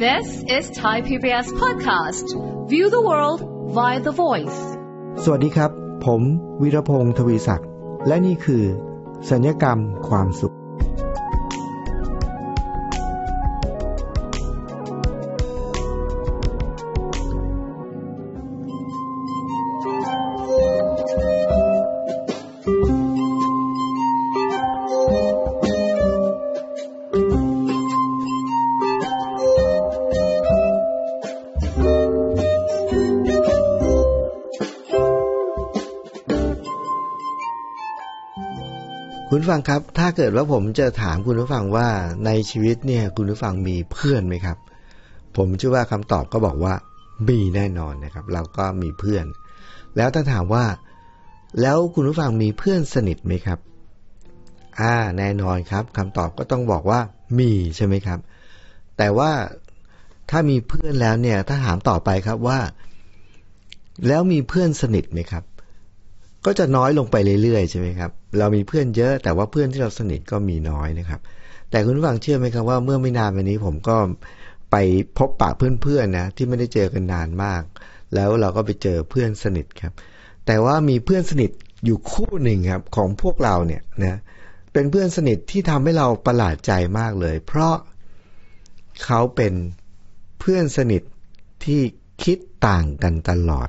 This is Thai PBS podcast. View the world via the voice. สวัสดีครับ ผมวิรพงศ์ทวีศักดิ์ และนี่คือ สัญญกรรมความสุขฟังครับ ถ้าเกิดว่าผมจะถามคุณผู้ฟังว่าในชีวิตเนี่ยคุณผู้ฟังมีเพื่อนไหมครับ ผมเชื่อว่าคำตอบก็บอกว่า มีแน่นอนนะครับเราก็มีเพื่อน แล้วถ้าถามว่า แล้วคุณผู้ฟังมีเพื่อนสนิทไหมครับ อ่าแน่นอนครับ คำตอบก็ต้องบอกว่ามี ใช่ไหมครับ แต่ว่าถ้ามีเพื่อนแล้วเนี่ยถ้าถามต่อไปครับว่า แล้วมีเพื่อนสนิทไหมครับก็จะน้อยลงไปเรื่อยๆ ใช่ไหมครับ เรามีเพื่อนเยอะ แต่ว่าเพื่อนที่เราสนิทก็มีน้อยนะครับ แต่คุณฟังเชื่อไหมครับว่าเมื่อไม่นานมานี้ผมก็ไปพบปะเพื่อนๆนะที่ไม่ได้เจอกันนานมาก แล้วเราก็ไปเจอเพื่อนสนิทครับ แต่ว่ามีเพื่อนสนิทอยู่คู่หนึ่งครับ ของพวกเราเนี่ยนะเป็นเพื่อนสนิทที่ทำให้เราประหลาดใจมากเลย เพราะเขาเป็นเพื่อนสนิทที่คิดต่างกันตลอด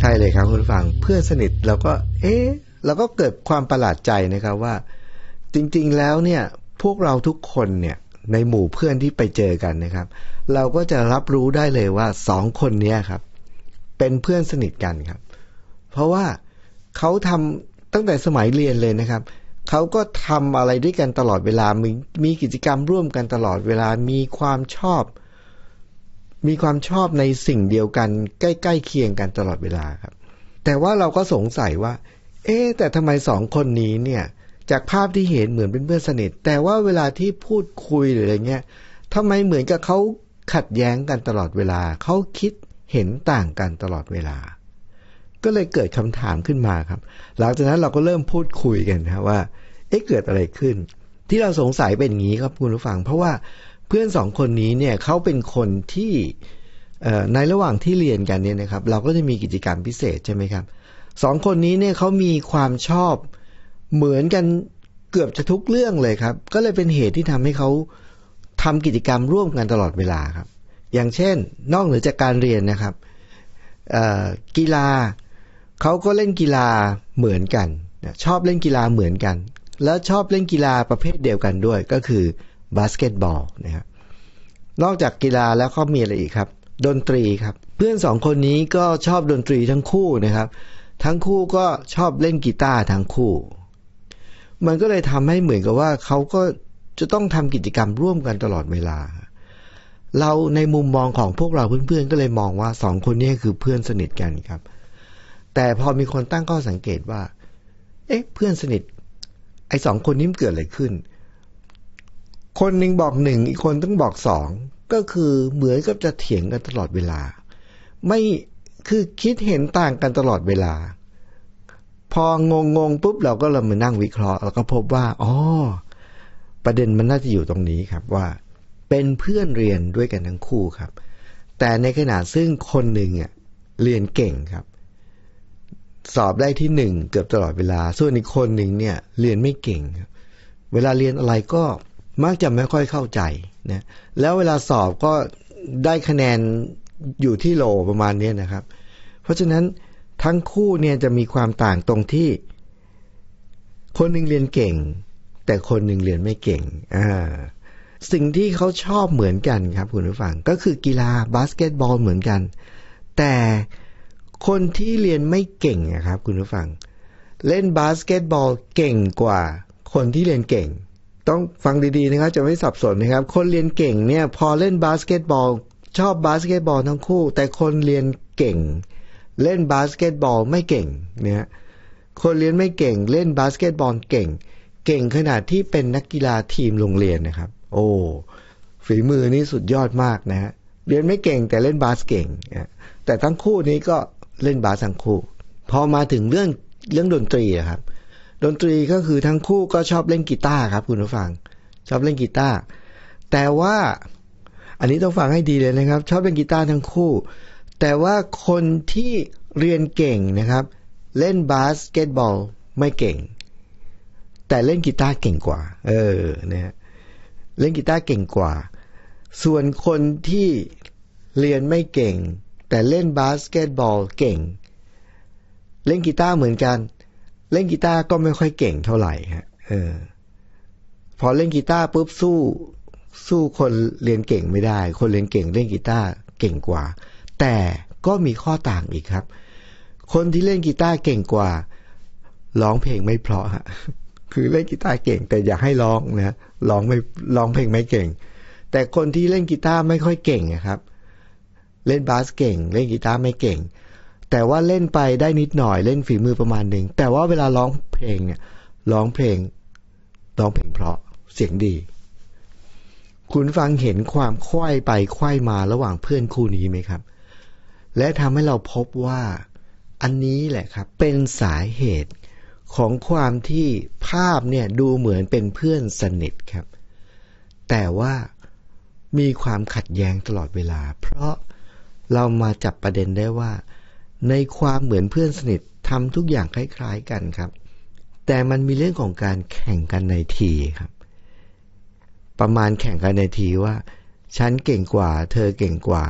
ใช่ เลยครับคุณฟังเพื่อนสนิทเราก็เอ๊ะเราก็เกิดความประหลาดใจนะครับว่า จริงๆแล้วเนี่ยพวกเราทุกคนเนี่ยในหมู่เพื่อนที่ไปเจอกันนะครับเราก็จะรับรู้ได้เลยว่าสองคนนี้ครับเป็นเพื่อนสนิทกันครับเพราะว่าเขาทำตั้งแต่สมัยเรียนเลยนะครับเขาก็ทำอะไรด้วยกันตลอดเวลามีมีกิจกรรมร่วมกันตลอดเวลามีความชอบมีความชอบในสิ่งเดียวกัน ใกล้ๆเคียงกันตลอดเวลาครับ แต่ว่าเราก็สงสัยว่า เอ๊แต่ทำไมสองคนนี้เนี่ยจากภาพที่เห็นเหมือนเป็นเพื่อนสนิทแต่ว่าเวลาที่พูดคุย หรืออะไรเงี้ยทำไมเหมือนกับเขาขัดแย้งกันตลอดเวลา เขาคิดเห็นต่างกันตลอดเวลา ก็เลยเกิดคำถามขึ้นมาครับ หลังจากนั้นเราก็เริ่มพูดคุยกันนะว่าเอ๊ะเกิดอะไรขึ้น ที่เราสงสัยเป็นอย่างนี้ครับคุณผู้ฟัง เพราะว่าเพื่อนสองคนนี้เนี่ยเขาเป็นคนที่ในระหว่างที่เรียนกันเนี่ยนะครับเราก็จะมีกิจกรรมพิเศษใช่ไหมครับสองคนนี้เนี่ยเขามีความชอบเหมือนกันเกือบจะทุกเรื่องเลยครับก็เลยเป็นเหตุที่ทำให้เขาทำกิจกรรมร่วมกันตลอดเวลาครับ อย่างเช่นนอกเหนือจากการเรียนนะครับกีฬาเขาก็เล่นกีฬาเหมือนกันชอบเล่นกีฬาเหมือนกัน แล้วชอบเล่นกีฬาประเภทเดียวกันด้วยก็คือบาสเกตบอลนะครับนอกจากกีฬาแล้วก็มีอะไรอีกครับ ดนตรีครับ เพื่อนสองคนนี้ก็ชอบดนตรีทั้งคู่นะครับ ทั้งคู่ก็ชอบเล่นกีตาร์ทั้งคู่ มันก็เลยทำให้เหมือนกับว่าเขาก็จะต้องทำกิจกรรมร่วมกันตลอดเวลา เราในมุมมองของพวกเราเพื่อนๆก็เลยมองว่าสองคนนี้คือเพื่อนสนิทกันครับ แต่พอมีคนตั้งข้อสังเกตว่าเอ๊ะเพื่อนสนิทไอ้สองคนนี้เกิดอะไรขึ้นคนหนึ่งบอกหนึ่ง อีกคนต้องบอกสอง ก็คือเหมือนกับจะเถียงกันตลอดเวลา ไม่คือคิดเห็นต่างกันตลอดเวลา พองงงงปุ๊บเราก็เรามานั่งวิเคราะห์แล้วก็พบว่าอ๋อประเด็นมันน่าจะอยู่ตรงนี้ครับว่า เป็นเพื่อนเรียนด้วยกันทั้งคู่ครับ แต่ในขณะซึ่งคนหนึ่งอ่ะเรียนเก่งครับ สอบได้ที่หนึ่งเกือบตลอดเวลา ส่วนอีกคนหนึ่งเนี่ยเรียนไม่เก่ง เวลาเรียนอะไรก็มักจะไม่ค่อยเข้าใจนะแล้วเวลาสอบก็ได้คะแนนอยู่ที่โลประมาณนี้นะครับ เพราะฉะนั้นทั้งคู่เนี่ยจะมีความต่างตรงที่ คนหนึ่งเรียนเก่ง แต่คนหนึ่งเรียนไม่เก่งอ่าสิ่งที่เขาชอบเหมือนกันครับคุณผู้ฟังก็คือกีฬาบาสเกตบอลเหมือนกัน แต่คนที่เรียนไม่เก่งนะครับคุณผู้ฟังเล่นบาสเกตบอลเก่งกว่าคนที่เรียนเก่งต้องฟังดีๆนะครับจะไม่สับสนนะครับ คนเรียนเก่งเนี่ยพอเล่นบาสเกตบอลชอบบาสเกตบอลทั้งคู่ แต่คนเรียนเก่ง เล่นบาสเกตบอลไม่เก่งเนี่ยคนเรียนไม่เก่ง เล่นบาสเกตบอลเก่ง เก่งขนาดที่เป็นนักกีฬาทีมโรงเรียนนะครับ โอ้ฝีมือนี่สุดยอดมากนะฮะเรียนไม่เก่งแต่เล่นบาสเก่ง แต่ทั้งคู่นี้ก็เล่นบาสทั้งคู่ พอมาถึงเรื่องเรื่องดนตรีครับดนตรีก็คือทั้งคู่ก็ชอบเล่นกีตาร์ครับ คุณผู้ฟังชอบเล่นกีตาร์แต่ว่า อันนี้ต้องฟังให้ดีเลยนะครับ ชอบเล่นกีตาร์ทั้งคู่ แต่ว่าคนที่เรียนเก่งนะครับ เล่นบาสเกตบอลไม่เก่ง แต่เล่นกีตาร์เก่งกว่าเออเนี่ยเล่นกีตาร์เก่งกว่า ส่วนคนที่เรียนไม่เก่ง แต่เล่นบาสเกตบอลเก่ง เล่นกีตาร์เหมือนกันเล่นกีตาร์ก็ไม่ค่อยเก่งเท่าไหร่ฮะเออ พอเล่นกีตาร์ปุ๊บสู้สู้คนเรียนเก่งไม่ได้ คนเรียนเก่งเล่นกีตาร์เก่งกว่า แต่ก็มีข้อต่างอีกครับ คนที่เล่นกีตาร์เก่งกว่าร้องเพลงไม่เพราะฮะคือเล่นกีตาร์เก่ง แต่อยากให้ร้องนะร้องไม่ร้องเพลงไม่เก่ง แต่คนที่เล่นกีตาร์ไม่ค่อยเก่งครับ เล่นบาสเก่งเล่นกีตาร์ไม่เก่งแต่ว่าเล่นไปได้นิดหน่อยเล่นฝีมือประมาณหนึ่ง แต่ว่าเวลาร้องเพลงเนี่ยร้องเพลงร้องเพลงเพราะเสียงดี คุณฟังเห็นความค่อยไปค่อยมาระหว่างเพื่อนคู่นี้ไหมครับ และทำให้เราพบว่าอันนี้แหละครับ เป็นสาเหตุของความที่ภาพเนี่ย ดูเหมือนเป็นเพื่อนสนิทครับ แต่ว่ามีความขัดแย้งตลอดเวลา เพราะเรามาจับประเด็นได้ว่าในความเหมือนเพื่อนสนิททำทุกอย่างคล้าย ๆกันครับ แต่มันมีเรื่องของการแข่งกันในทีครับ ประมาณแข่งกันในทีว่า ฉันเก่งกว่า เธอเก่งกว่า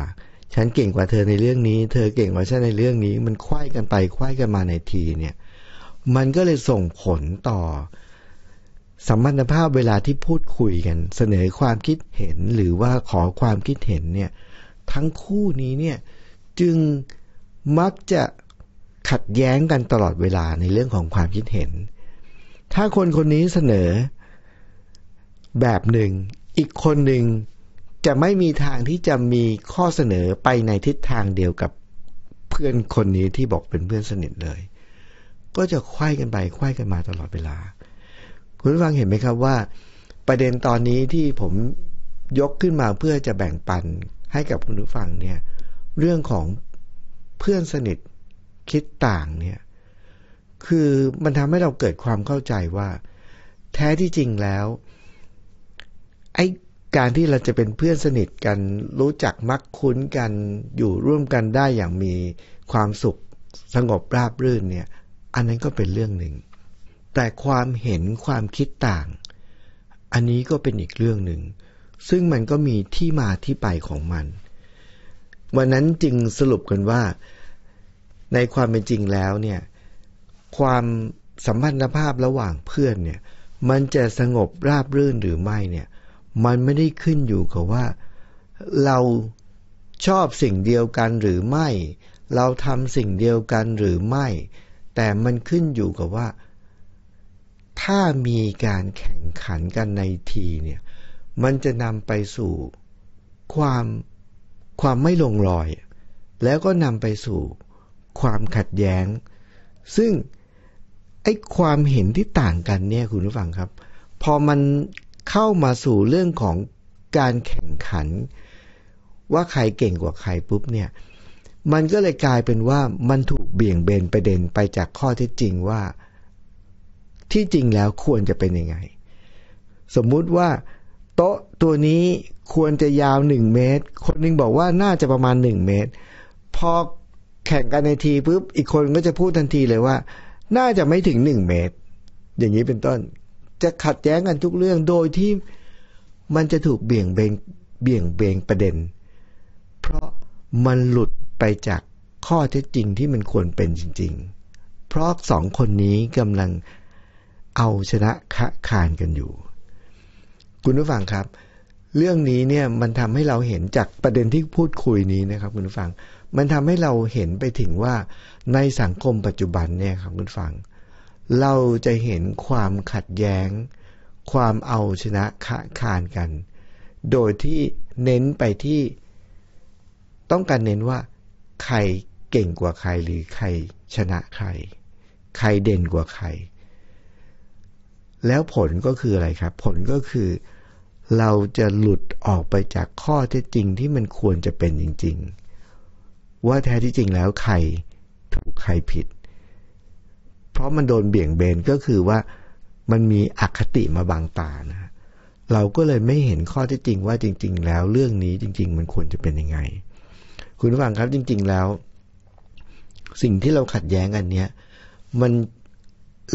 ฉันเก่งกว่าเธอในเรื่องนี้ เธอเก่งกว่าฉันในเรื่องนี้ มันควายกันไปควายกันมาในทีเนี่ย มันก็เลยส่งผลต่อ สัมพันธภาพเวลาที่พูดคุยกัน เสนอความคิดเห็นหรือว่าขอความคิดเห็นเนี่ยทั้งคู่นี้เนี่ยจึงมักจะขัดแย้งกันตลอดเวลาในเรื่องของความคิดเห็น ถ้าคนคนนี้เสนอ แบบหนึ่ง อีกคนหนึ่งจะไม่มีทางที่จะมีข้อเสนอไปในทิศทางเดียวกับเพื่อนคนนี้ที่บอกเป็นเพื่อนสนิทเลย ก็จะควยกันไปควยกันมาตลอดเวลา คุณฟังเห็นไหมครับว่า ประเด็นตอนนี้ที่ผมยกขึ้นมาเพื่อจะแบ่งปัน ให้กับคุณผู้ฟังเนี่ย เรื่องของเพื่อนสนิทคิดต่างเนี่ย คือมันทำให้เราเกิดความเข้าใจว่า แท้ที่จริงแล้ว ไอ้การที่เราจะเป็นเพื่อนสนิทกันรู้จักมักคุ้นกันอยู่ร่วมกันได้อย่างมีความสุข สงบราบรื่นเนี่ย อันนั้นก็เป็นเรื่องหนึ่ง แต่ความเห็นความคิดต่าง อันนี้ก็เป็นอีกเรื่องหนึ่ง ซึ่งมันก็มีที่มาที่ไปของมันวันนั้นจึงสรุปกันว่าในความเป็นจริงแล้วเนี่ยความสัมพันธภาพระหว่างเพื่อนเนี่ยมันจะสงบราบรื่นหรือไม่เนี่ยมันไม่ได้ขึ้นอยู่กับว่า เราชอบสิ่งเดียวกันหรือไม่ เราทำสิ่งเดียวกันหรือไม่ แต่มันขึ้นอยู่กับว่า ถ้ามีการแข่งขันกันในทีเนี่ยมันจะนำไปสู่ความความไม่ลงรอย แล้วก็นำไปสู่ความขัดแย้ง ซึ่งไอ้ความเห็นที่ต่างกันเนี่ยคุณผู้ฟังครับ พอมันเข้ามาสู่เรื่องของการแข่งขัน ว่าใครเก่งกว่าใครปุ๊บเนี่ยมันก็เลยกลายเป็นว่ามันถูกเบี่ยงเบนประเด็นไปจากข้อที่จริงว่า ที่จริงแล้วควรจะเป็นยังไง สมมุติว่าโต๊ะตัวนี้ควรจะยาวหนึ่งเมตร คนนึงบอกว่าน่าจะประมาณหนึ่งเมตร พอแข่งกันในทีปุ๊บ อีกคนก็จะพูดทันทีเลยว่า น่าจะไม่ถึงหนึ่งเมตร อย่างนี้เป็นต้น จะขัดแย้งกันทุกเรื่อง โดยที่มันจะถูกเบี่ยงเบงเบี่ยงเบงประเด็น เพราะมันหลุดไปจากข้อเท็จจริงที่มันควรเป็นจริง ๆ เพราะสองคนนี้กำลังเอาชนะคะขานกันอยู่ คุณผู้ฟังครับเรื่องนี้เนี่ยมันทำให้เราเห็นจากประเด็นที่พูดคุยนี้นะครับคุณฟัง มันทำให้เราเห็นไปถึงว่าในสังคมปัจจุบันเนี่ยครับคุณฟัง เราจะเห็นความขัดแย้ง ความเอาชนะขะคานกัน โดยที่เน้นไปที่ต้องการเน้นว่า ใครเก่งกว่าใครหรือใครชนะใคร ใครเด่นกว่าใคร แล้วผลก็คืออะไรครับ ผลก็คือเราจะหลุดออกไปจากข้อเท็จจริงที่มันควรจะเป็นจริงๆ ว่าแท้ที่จริงแล้วใครถูกใครผิด เพราะมันโดนเบี่ยงเบนก็คือว่ามันมีอคติมาบังตานะเราก็เลยไม่เห็นข้อที่จริงว่าจริงๆแล้วเรื่องนี้จริง ๆ มันควรจะเป็นยังไง คุณฟังครับจริงๆแล้ว สิ่งที่เราขัดแย้งกันเนี้ยมัน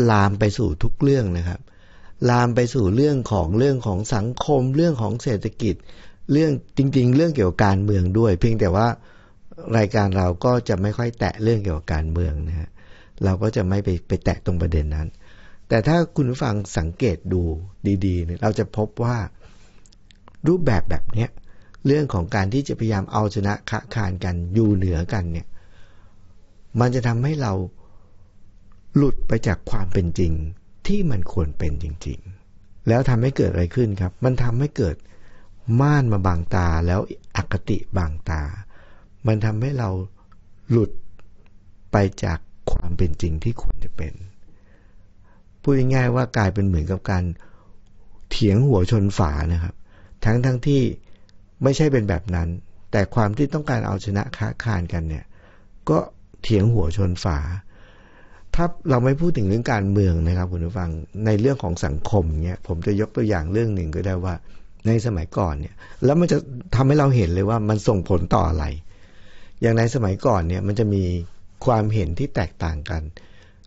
ลามไปสู่ทุกเรื่องนะครับลามไปสู่เรื่องของเรื่องของสังคมเรื่องของเศรษฐกิจ เรื่องจริงๆ เรื่องเกี่ยวกับการเมืองด้วย เพียงแต่ว่ารายการเราก็จะไม่ค่อยแตะเรื่องเกี่ยวกับการเมืองนะฮะเราก็จะไม่ไปไปแตะตรงประเด็นนั้น แต่ถ้าคุณฟังสังเกตดูดี ๆเนี่ยเราจะพบว่ารูปแบบแบบเนี้ยเรื่องของการที่จะพยายามเอาชนะค้าคานกันอยู่เหนือกันเนี่ยมันจะทำให้เราหลุดไปจากความเป็นจริงที่มันควรเป็นจริงๆ แล้วทำให้เกิดอะไรขึ้นครับ มันทำให้เกิดม่านมาบางตา แล้วอคติบางตา มันทำให้เราหลุดไปจากความเป็นจริงที่ควรจะเป็น พูดง่ายๆว่ากลายเป็นเหมือนกับการเถียงหัวชนฝานะครับ ทั้งๆทที่ไม่ใช่เป็นแบบนั้น แต่ความที่ต้องการเอาชนะค้าคานกันเนี่ย ก็เถียงหัวชนฝาถ้าเราไม่พูดถึงเรื่องการเมืองนะครับคุณผู้ฟังในเรื่องของสังคมเนี่ยผมจะยกตัวอย่างเรื่องหนึ่งก็ได้ว่าในสมัยก่อนเนี่ย แล้วมันจะทำให้เราเห็นเลยว่ามันส่งผลต่ออะไร อย่างในสมัยก่อนเนี่ยมันจะมีความเห็นที่แตกต่างกัน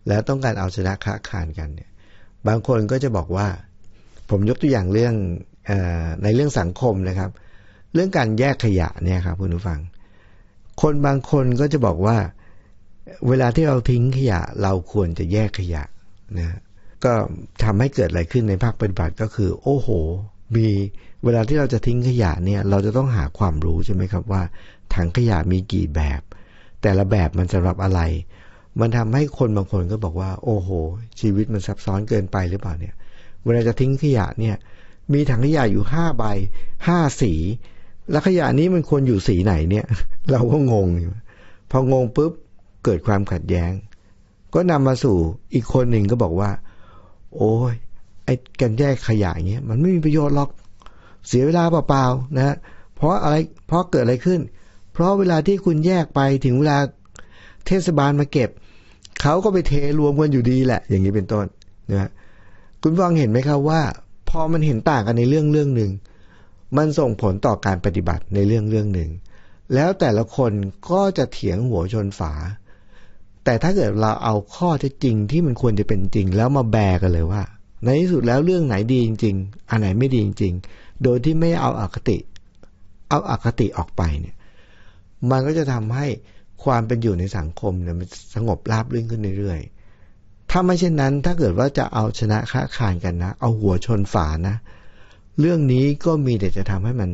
แล้วต้องการเอาชนะค้าขานกันเนี่ย บางคนก็จะบอกว่า ผมยกตัวอย่างเรื่องอในเรื่องสังคมนะครับ เรื่องการแยกขยะเนี่ยครับคุณผู้ฟัง คนบางคนก็จะบอกว่าเวลาที่เราทิ้งขยะ เราควรจะแยกขยะนะ ก็ทำให้เกิดอะไรขึ้นในภาคปฏิบัติก็คือ โอ้โห มีเวลาที่เราจะทิ้งขยะเนี่ยเราจะต้องหา ความรู้ใช่ไหมครับว่า ถังขยะมีกี่แบบ แต่ละแบบมันสำหรับอะไร มันทำให้คนบางคนก็บอกว่าโอ้โห ชีวิตมันซับซ้อนเกินไปหรือเปล่าเนี่ย เวลาจะทิ้งขยะเนี่ยมีถังขยะอยู่ห้าใบห้าสี แล้วขยะนี้มันควรอยู่สีไหนเนี่ยเราก็งง พองงปุ๊บเกิดความขัดแย้ง ก็นำมาสู่อีกคนหนึ่งก็บอกว่า โอ้ยไอ้การแยกขยะเงี้ยมันไม่มีประโยชน์หรอก เสียเวลาเปล่าๆนะเพราะอะไรเพราะเกิดอะไรขึ้น เพราะเวลาที่คุณแยกไปถึงเวลาเทศบาลมาเก็บ เขาก็ไปเทรวมกันอยู่ดีแหละ อย่างนี้เป็นต้นนะคุณฟังเห็นไหมครับว่า พอมันเห็นต่างกันในเรื่องเรื่องหนึ่ง มันส่งผลต่อการปฏิบัติในเรื่องเรื่องหนึ่ง แล้วแต่ละคนก็จะเถียงหัวชนฝาแต่ถ้าเกิดเราเอาข้อจทจจริงที่มันควรจะเป็นจริงแล้วมาแบกกันเลยว่าในที่สุดแล้วเรื่องไหนดีจริงๆอันไหนไม่ดีจริงๆโดยที่ไม่เอาอาคติ เอาอาคติออกไปเนี่ย มันก็จะทำให้ความเป็นอยู่ในสังคมเนี่ยมันสงบราบรื่นขึ้นเรื่อยๆ ถ้าไม่เช่นนั้นถ้าเกิดว่าจะเอาชนะค้าขานกันนะ เอาหัวชนฝานะ เรื่องนี้ก็มีแต่จะทำให้มัน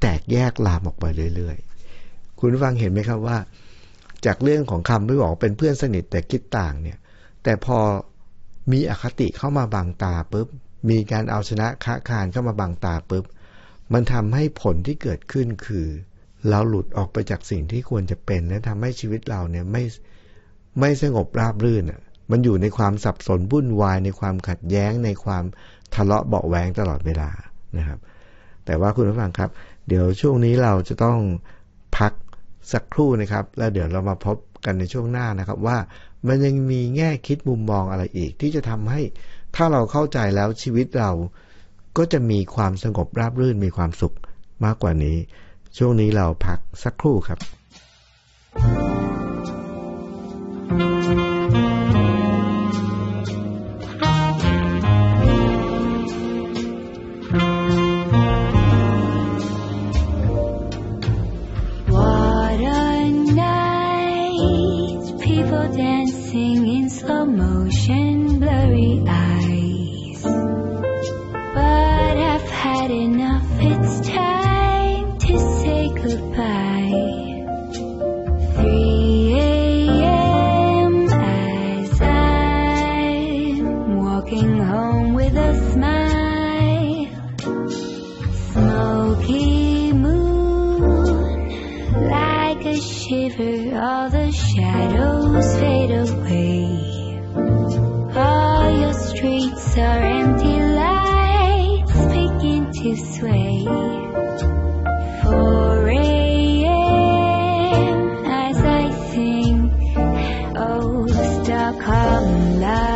แตกแยกลามออกไปเรื่อยๆคุณฟังเห็นไหมครับว่าจากเรื่องของคำที่บอกเป็นเพื่อนสนิทแต่คิดต่างเนี่ยแต่พอมีอคติเข้ามาบังตาปุ๊บ มีการเอาชนะค้าคานเข้ามาบังตาปุ๊บ มันทำให้ผลที่เกิดขึ้นคือเราหลุดออกไปจากสิ่งที่ควรจะเป็นและทำให้ชีวิตเราเนี่ยไม่ไม่สงบราบรื่นอ่ะมันอยู่ในความสับสนวุ่นวายในความขัดแย้งในความทะเลาะเบาแหวงตลอดเวลานะครับ แต่ว่าคุณผู้ฟังครับ เดี๋ยวช่วงนี้เราจะต้องพักสักครู่นะครับ แล้วเดี๋ยวเรามาพบกันในช่วงหน้านะครับว่ามันยังมีแง่คิดมุมมองอะไรอีกที่จะทำให้ถ้าเราเข้าใจแล้วชีวิตเราก็จะมีความสงบราบรื่นมีความสุขมากกว่านี้ ช่วงนี้เราพักสักครู่ครับ Islam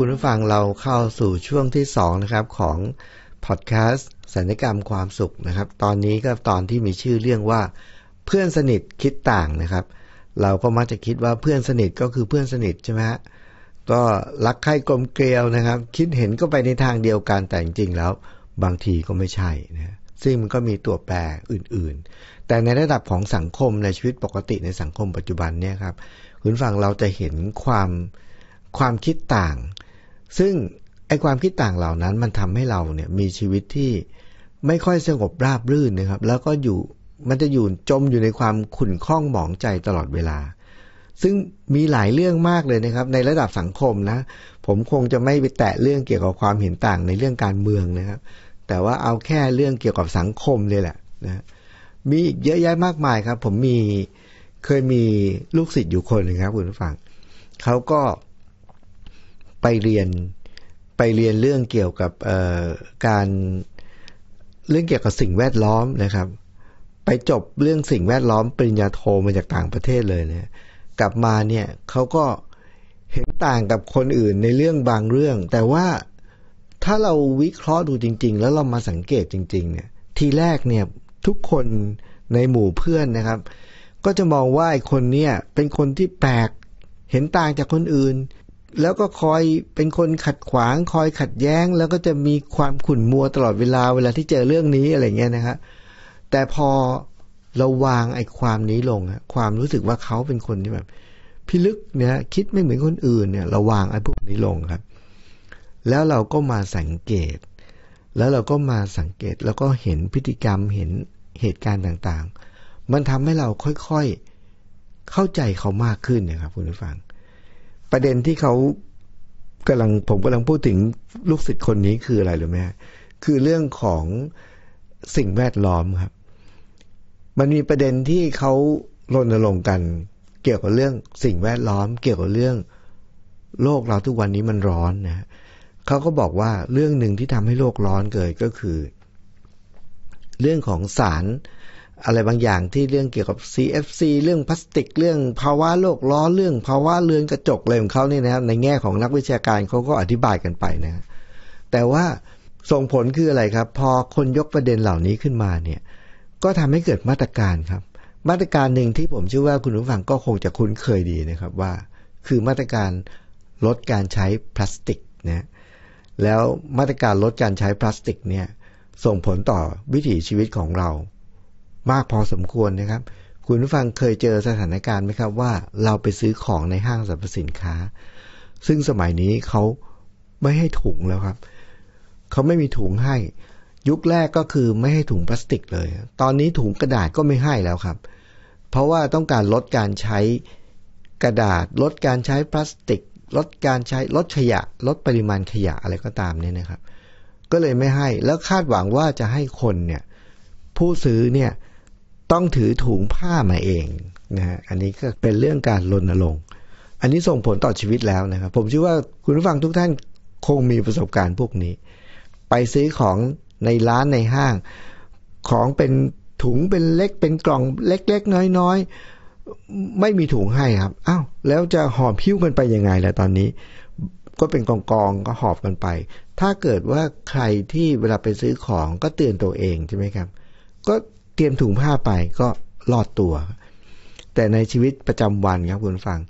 คุณผู้ฟังเราเข้าสู่ช่วงที่2นะครับของพอดแคสต์สัญญกรรมความสุขนะครับ ตอนนี้ก็ตอนที่มีชื่อเรื่องว่า เพื่อนสนิทคิดต่างนะครับ เราก็มักจะคิดว่าเพื่อนสนิทก็คือเพื่อนสนิทใช่ไหมฮะก็รักใคร่กลมเกลียวนะครับ คิดเห็นก็ไปในทางเดียวกันแต่จริงๆแล้ว บางทีก็ไม่ใช่นะซึ่งมันก็มีตัวแปรอื่นๆ แต่ในระดับของสังคมในชีวิตปกติในสังคมปัจจุบันเนี่ยครับคุณฟังเราจะเห็นความความคิดต่างซึ่งไอความคิดต่างเหล่านั้น มันทำให้เราเนี่ยมีชีวิตที่ไม่ค่อยสงบราบรื่นนะครับ แล้วก็อยู่มันจะอยู่จมอยู่ในความขุ่นข้องหมองใจตลอดเวลา ซึ่งมีหลายเรื่องมากเลยนะครับ ในระดับสังคมนะผมคงจะไม่ไปแตะเรื่องเกี่ยวกับความเห็นต่างในเรื่องการเมืองนะครับแต่ว่าเอาแค่เรื่องเกี่ยวกับสังคมเลยแหละนะมีอีกเยอะแยะมากมายครับ ผมมีเคยมีลูกศิษย์อยู่คนนึงครับคุณผู้ฟังเขาก็ไปเรียนไปเรียนเรื่องเกี่ยวกับการเรื่องเกี่ยวกับสิ่งแวดล้อมนะครับ ไปจบเรื่องสิ่งแวดล้อมปริญญาโทมาจากต่างประเทศเลยเนี่ยกลับมาเนี่ยเขาก็เห็นต่างกับคนอื่นในเรื่องบางเรื่อง แต่ว่าถ้าเราวิเคราะห์ดูจริงๆ แล้วเรามาสังเกตจริงๆเนี่ยทีแรกเนี่ยทุกคนในหมู่เพื่อนนะครับ ก็จะมองว่าไอ้คนเนี่ยเป็นคนที่แปลกเห็นต่างจากคนอื่นแล้วก็คอยเป็นคนขัดขวาง คอยขัดแย้ง แล้วก็จะมีความขุ่นมัวตลอดเวลาเวลาที่เจอเรื่องนี้อะไรเงี้ยนะครับแต่พอเราวางไอ้ความนี้ลงความรู้สึกว่าเขาเป็นคนที่แบบ พิลึกเนี่ยคิดไม่เหมือนคนอื่นเนี่ย เราวางไอ้พวกนี้ลงครับ แล้วเราก็มาสังเกต แล้วเราก็มาสังเกต แล้วก็เห็นพฤติกรรมเห็นเหตุการณ์ต่างๆ มันทำให้เราค่อยๆเข้าใจเขามากขึ้นนะครับคุณผู้ฟังประเด็นที่เขากำลังผมกำลังพูดถึงลูกศิษย์คนนี้คืออะไรหรือไม่คือเรื่องของสิ่งแวดล้อมครับมันมีประเด็นที่เขารณรงค์กัน เกี่ยวกับเรื่องสิ่งแวดล้อม เกี่ยวกับเรื่อง โลกเราทุกวันนี้มันร้อนนะเขาก็บอกว่าเรื่องหนึ่งที่ทำให้โลกร้อนเกิดก็คือ เรื่องของสารอะไรบางอย่างที่เรื่องเกี่ยวกับ CFC เรื่องพลาสติก เรื่องภาวะโลกล้อเรื่องภาวะเรือนกระจกอะไรของเขานี่นะครับในแง่ของนักวิชาการเขาก็อธิบายกันไปนะ แต่ว่าส่งผลคืออะไรครับ พอคนยกประเด็นเหล่านี้ขึ้นมาเนี่ยก็ทำให้เกิดมาตรการครับ มาตรการหนึ่งที่ผมเชื่อว่าคุณผู้ฟังก็คงจะคุ้นเคยดีนะครับว่า คือมาตรการลดการใช้พลาสติกนะแล้วมาตรการลดการใช้พลาสติกเนี่ยส่งผลต่อวิถีชีวิตของเรามากพอสมควรนะครับ คุณผู้ฟังเคยเจอสถานการณ์ไหมครับว่าเราไปซื้อของในห้างสรรพสินค้า ซึ่งสมัยนี้เขาไม่ให้ถุงแล้วครับเขาไม่มีถุงให้ ยุคแรกก็คือไม่ให้ถุงพลาสติกเลย ตอนนี้ถุงกระดาษก็ไม่ให้แล้วครับ เพราะว่าต้องการลดการใช้กระดาษ ลดการใช้พลาสติก ลดการใช้ลดขยะลดปริมาณขยะอะไรก็ตามเนี่ยนะครับ ก็เลยไม่ให้แล้วคาดหวังว่าจะให้คนเนี่ยผู้ซื้อเนี่ยต้องถือถุงผ้ามาเองนะฮะ อันนี้ก็เป็นเรื่องการรณรงค์อันนี้ส่งผลต่อชีวิตแล้วนะครับ ผมเชื่อว่าคุณผู้ฟังทุกท่านคงมีประสบการณ์พวกนี้ ไปซื้อของในร้านในห้าง ของเป็นถุงเป็นเล็ก เป็นกล่องเล็กๆน้อยๆ ไม่มีถุงให้ครับ อ้าว แล้วจะหอบพิ้วกันไปยังไงล่ะตอนนี้ ก็เป็นกองกองก็หอบกันไป ถ้าเกิดว่าใครที่เวลาไปซื้อของก็เตือนตัวเองใช่ไหมครับ ก็เตรียมถุงผ้าไปก็รอดตัว แต่ในชีวิตประจำวันครับคุณฟัง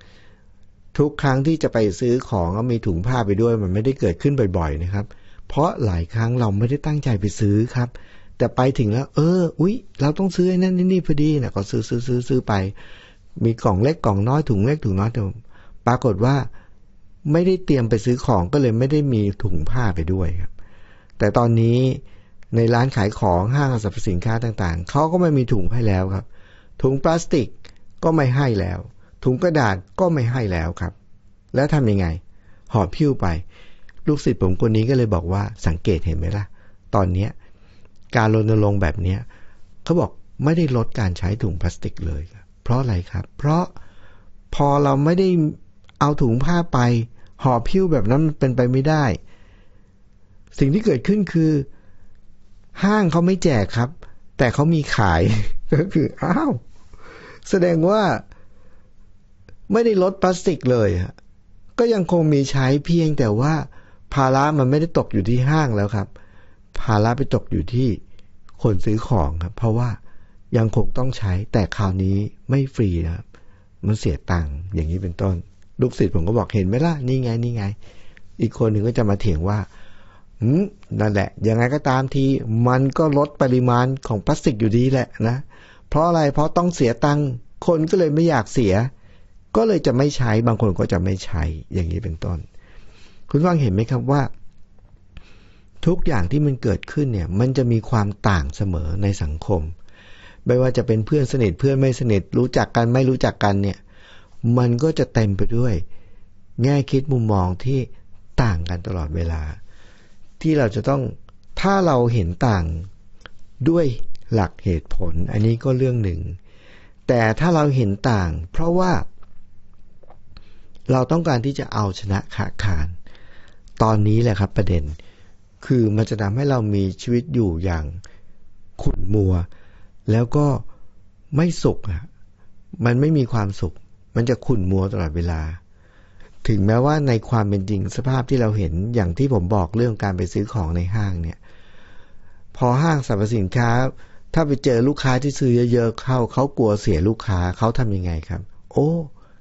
ทุกครั้งที่จะไปซื้อของก็มีถุงผ้าไปด้วย มันไม่ได้เกิดขึ้นบ่อยๆนะครับ เพราะหลายครั้งเราไม่ได้ตั้งใจไปซื้อครับ แต่ไปถึงแล้ว เออ อุ๊ย เราต้องซื้อนั่นนี่พอดีนะก็ซื้อซื้อซื้อซื้อไป มีกล่องเล็กกล่องน้อยถุงเล็กถุงน้อยแต่ปรากฏว่าไม่ได้เตรียมไปซื้อของก็เลยไม่ได้มีถุงผ้าไปด้วยครับ แต่ตอนนี้ในร้านขายของห้างสรรพสินค้าต่างๆ เขาก็ไม่มีถุงให้แล้วครับ ถุงพลาสติกก็ไม่ให้แล้ว ถุงกระดาษก็ไม่ให้แล้วครับ แล้วทำยังไง หอบพิ้วไป ลูกศิษย์ผมคนนี้ก็เลยบอกว่าสังเกตเห็นไหมล่ะ ตอนนี้การรณรงค์แบบนี้เขาบอกไม่ได้ลดการใช้ถุงพลาสติกเลย เพราะอะไรครับ เพราะพอเราไม่ได้เอาถุงผ้าไปห่อพิ้วแบบนั้นมันเป็นไปไม่ได้ สิ่งที่เกิดขึ้นคือห้างเขาไม่แจกครับ แต่เขามีขายก็คืออ้าว แสดงว่า ไม่ได้ลดพลาสติกเลย ก็ยังคงมีใช้เพียงแต่ว่า ภาระมันไม่ได้ตกอยู่ที่ห้างแล้วครับ ภาระไปตกอยู่ที่คนซื้อของครับ เพราะว่ายังคงต้องใช้ แต่คราวนี้ไม่ฟรีครับมันเสียตังค์อย่างนี้เป็นต้น ลูกศิษย์ผมก็บอกเห็นไหมล่ะนี่ไงนี่ไง อีกคนหนึ่งก็จะมาเถียงว่านั่นแหละ ยังไงก็ตามทีมันก็ลดปริมาณของพลาสติกอยู่ดีแหละนะ เพราะอะไร เพราะต้องเสียตังค์ คนก็เลยไม่อยากเสีย ก็เลยจะไม่ใช้ บางคนก็จะไม่ใช้ อย่างนี้เป็นต้น คุณฟังเห็นไหมครับว่า ทุกอย่างที่มันเกิดขึ้นเนี่ย มันจะมีความต่างเสมอในสังคม ไม่ว่าจะเป็นเพื่อนสนิทเพื่อนไม่สนิท รู้จักกันไม่รู้จักกันเนี่ย มันก็จะเต็มไปด้วยแง่คิดมุมมองที่ต่างกันตลอดเวลาที่เราจะต้องถ้าเราเห็นต่างด้วยหลักเหตุผล อันนี้ก็เรื่องหนึ่ง แต่ถ้าเราเห็นต่างเพราะว่า เราต้องการที่จะเอาชนะขาคานตอนนี้แหละครับประเด็นคือมันจะทำให้เรามีชีวิตอยู่อย่าง ขุ่นมัว แล้วก็ไม่สุขอะมันไม่มีความสุข มันจะขุ่นมัวตลอดเวลาถึงแม้ว่าในความเป็นจริงสภาพที่เราเห็นอย่างที่ผมบอกเรื่องการไปซื้อของในห้างเนี่ย พอห้างสรรพสินค้า ถ้าไปเจอลูกค้าที่ซื้อเยอะๆ เข้าเขากลัวเสียลูกค้าเขาทำยังไงครับ โอ้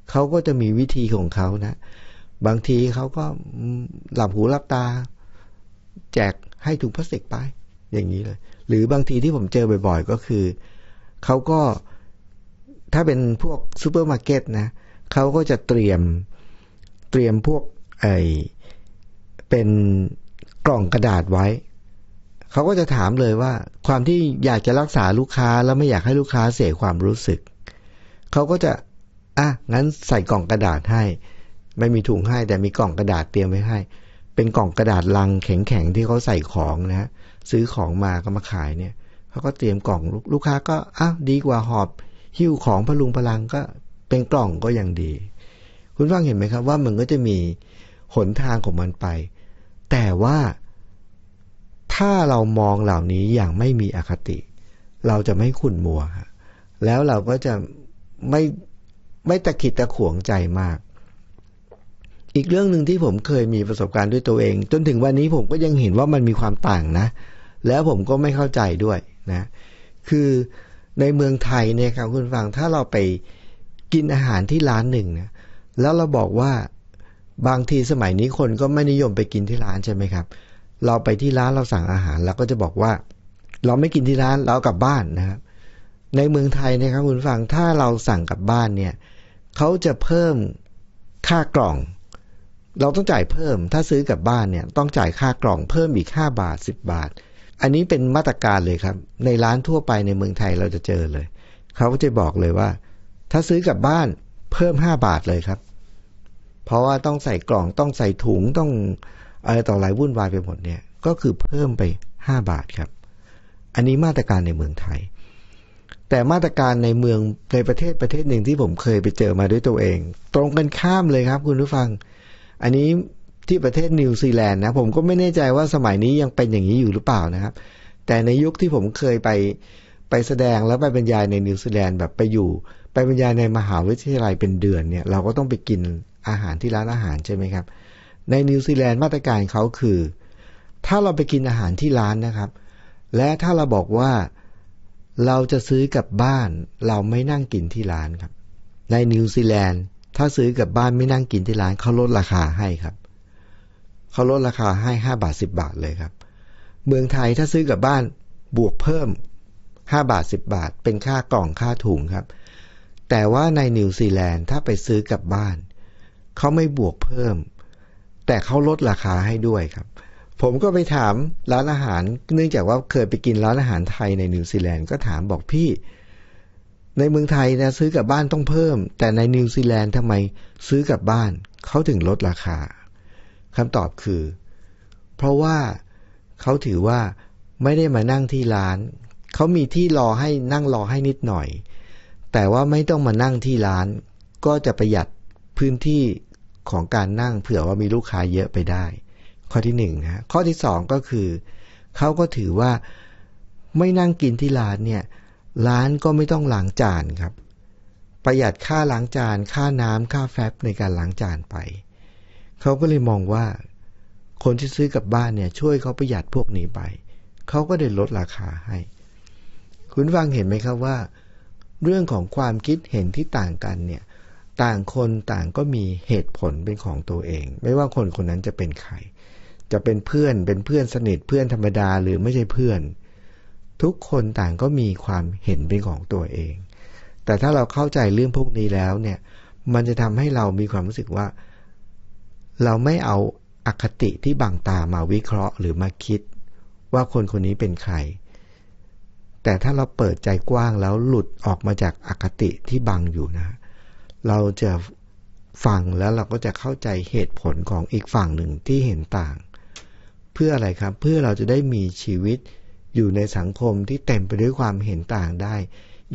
เขาก็จะมีวิธีของเขานะ บางทีเขาก็หลับหูหลับตา แจกให้ถุงพลาสติกไป อย่างนี้เลย หรือบางทีที่ผมเจอบ่อยๆก็คือเขาก็ถ้าเป็นพวกซูเปอร์มาร์เก็ตนะเขาก็จะเตรียมเตรียมพวกไอเป็นกล่องกระดาษไว้เขาก็จะถามเลยว่าความที่อยากจะรักษาลูกค้าแล้วไม่อยากให้ลูกค้าเสียความรู้สึกเขาก็จะอ่ะงั้นใส่กล่องกระดาษให้ ไม่มีถุงให้แต่มีกล่องกระดาษเตรียมไว้ให้ เป็นกล่องกระดาษลังแข็งๆที่เขาใส่ของนะซื้อของมาก็มาขายเนี่ยเขาก็เตรียมกล่องลูกค้าก็อ่ะดีกว่าหอบหิ้วของพลุงพลังก็เป็นกล่องก็ยังดีคุณฟังเห็นไหมครับว่ามันก็จะมี หนทางของมันไป แต่ว่าถ้าเรามองเหล่านี้อย่างไม่มีอคติ เราจะไม่ขุ่นมัว แล้วเราก็จะไม่ไม่ตะขิดตะขวงใจมาก อีกเรื่องหนึ่งที่ผมเคยมีประสบการณ์ด้วยตัวเอง จนถึงวันนี้ผมก็ยังเห็นว่ามันมีความต่างนะ แล้วผมก็ไม่เข้าใจด้วยนะ คือในเมืองไทยเนี่ยครับ คุณฟังถ้าเราไปกินอาหารที่ร้านหนึ่งนะแล้วเราบอกว่าบางทีสมัยนี้คนก็ไม่นิยมไปกินที่ร้านใช่ไหมครับ เราไปที่ร้านเราสั่งอาหารเราก็จะบอกว่า เราไม่กินที่ร้าน เรากลับบ้านนะครับในเมืองไทยนะครับคุณฟังถ้าเราสั่งกลับบ้านเนี่ยเขาจะเพิ่มค่ากล่อง เราต้องจ่ายเพิ่มถ้าซื้อกลับบ้านเนี่ยต้องจ่ายค่ากล่อง เพิ่มอีก5บาท10 บาท อันนี้เป็นมาตรการเลยครับ ในร้านทั่วไปในเมืองไทยเราจะเจอเลยเขาจะบอกเลยว่า ถ้าซื้อกลับบ้านเพิ่มห้าบาทเลยครับ เพราะว่าต้องใส่กล่องต้องใส่ถุงต้องอะไรต่ออะไรวุ่นวายไปหมดเนี่ยก็คือเพิ่มไปห้าบาทครับ อันนี้มาตรการในเมืองไทย แต่มาตรการในเมืองในประเทศประเทศหนึ่งที่ผมเคยไปเจอมาด้วยตัวเอง ตรงกันข้ามเลยครับ คุณผู้ฟัง อันนี้ที่ประเทศนิวซีแลนด์นะผมก็ไม่แน่ใจว่าสมัยนี้ยังเป็นอย่างนี้อยู่หรือเปล่านะครับ แต่ในยุคที่ผมเคยไปไปแสดงแล้วไปบรรยายในนิวซีแลนด์แบบไปอยู่ไปบรรยายในมหาวิทยาลัยเป็นเดือนเนี่ย เราก็ต้องไปกินอาหารที่ร้านอาหารใช่ไหมครับ ในนิวซีแลนด์มาตรการเขาคือ ถ้าเราไปกินอาหารที่ร้านนะครับ และถ้าเราบอกว่า เราจะซื้อกลับบ้าน เราไม่นั่งกินที่ร้านครับ ในนิวซีแลนด์ถ้าซื้อกลับบ้านไม่นั่งกินที่ร้านเขาลดราคาให้ครับเขาลดราคาให้ห้าบาทสิบาทเลยครับเมืองไทยถ้าซื้อกลับบ้านบวกเพิ่มห้าบาทสิบาท เป็นค่ากล่องค่าถุงครับแต่ว่าในนิวซีแลนด์ถ้าไปซื้อกลับบ้านเขาไม่บวกเพิ่ม แต่เขาลดราคาให้ด้วยครับ ผมก็ไปถามร้านอาหาร เนื่องจากว่าเคยไปกินร้านอาหารไทยในนิวซีแลนด์ก็ถามบอกพี่ ในเมืองไทยนะซื้อกลับบ้านต้องเพิ่ม แต่ในนิวซีแลนด์ทำไมซื้อกลับบ้านเขาถึงลดราคาคำตอบคือ เพราะว่าเขาถือว่าไม่ได้มานั่งที่ร้านเขามีที่รอให้นั่งรอให้นิดหน่อยแต่ว่าไม่ต้องมานั่งที่ร้าน ก็จะประหยัดพื้นที่ของการนั่งเผื่อว่ามีลูกค้าเยอะไปได้ ข้อที่หนึ่งฮะข้อที่สองก็คือเขาก็ถือว่าไม่นั่งกินที่ร้านเนี่ยร้านก็ไม่ต้องล้างจานครับ ประหยัดค่าล้างจาน ค่าน้ำค่าแฟบในการล้างจานไป เขาก็เลยมองว่า คนที่ซื้อกับบ้านเนี่ยช่วยเขาประหยัดพวกนี้ไป เขาก็ได้ลดราคาให้ คุณฟังเห็นไหมครับว่าเรื่องของความคิดเห็นที่ต่างกันเนี่ย ต่างคนต่างก็มีเหตุผลเป็นของตัวเอง ไม่ว่าคนคนนั้นจะเป็นใคร จะเป็นเพื่อน เป็นเพื่อนสนิท เพื่อนธรรมดา หรือไม่ใช่เพื่อน ทุกคนต่างก็มีความเห็นเป็นของตัวเอง แต่ถ้าเราเข้าใจเรื่องพวกนี้แล้วเนี่ย มันจะทำให้เรามีความรู้สึกว่า เราไม่เอาอคติที่บังตามาวิเคราะห์หรือมาคิด ว่าคนคนนี้เป็นใครแต่ถ้าเราเปิดใจกว้างแล้วหลุดออกมาจากอคติที่บังอยู่นะ เราจะฟังแล้วเราก็จะเข้าใจเหตุผลของอีกฝั่งหนึ่งที่เห็นต่าง เพื่ออะไรครับ เพื่อเราจะได้มีชีวิตอยู่ในสังคมที่เต็มไปด้วยความเห็นต่างได้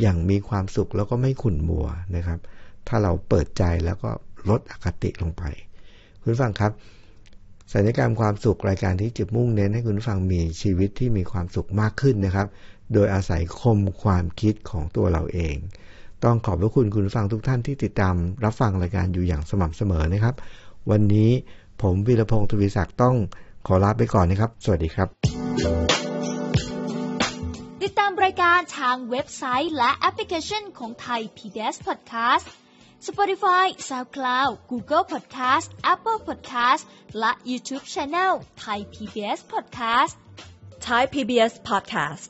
อย่างมีความสุขแล้วก็ไม่ขุ่นมัวนะครับ ถ้าเราเปิดใจแล้วก็ลดอคติลงไป คุณฟังครับสัญญกรรมความสุข รายการที่จะมุ่งเน้นให้คุณฟังมีชีวิตที่มีความสุขมากขึ้นนะครับโดยอาศัยคมความคิดของตัวเราเอง ต้องขอบพระคุณคุณฟังทุกท่านที่ติดตามรับฟังรายการอยู่อย่างสม่ำเสมอนะครับ วันนี้ผมวีรพงศ์ทวีศักดิ์ต้องขอลาไปก่อนนะครับ สวัสดีครับ ติดตามรายการทางเว็บไซต์และแอปพลิเคชันของไทย PBS Podcast Spotify SoundCloud Google Podcast Apple Podcast และ YouTube Channel Thai PBS Podcast Thai PBS Podcast